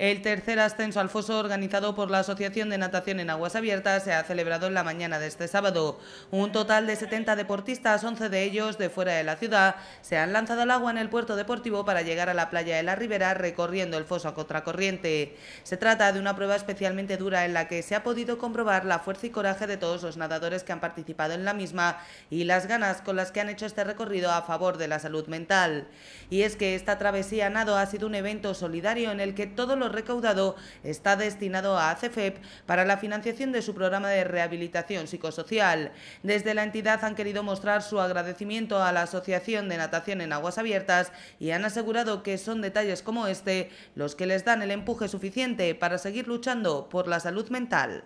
El tercer ascenso al foso organizado por la Asociación de Natación en Aguas Abiertas se ha celebrado en la mañana de este sábado. Un total de 70 deportistas, 11 de ellos de fuera de la ciudad, se han lanzado al agua en el puerto deportivo para llegar a la playa de la Ribera recorriendo el foso a contracorriente. Se trata de una prueba especialmente dura en la que se ha podido comprobar la fuerza y coraje de todos los nadadores que han participado en la misma y las ganas con las que han hecho este recorrido a favor de la salud mental. Y es que esta travesía nado ha sido un evento solidario en el que todos los recaudado está destinado a ACFEP para la financiación de su programa de rehabilitación psicosocial. Desde la entidad han querido mostrar su agradecimiento a la Asociación de Natación en Aguas Abiertas y han asegurado que son detalles como este los que les dan el empuje suficiente para seguir luchando por la salud mental.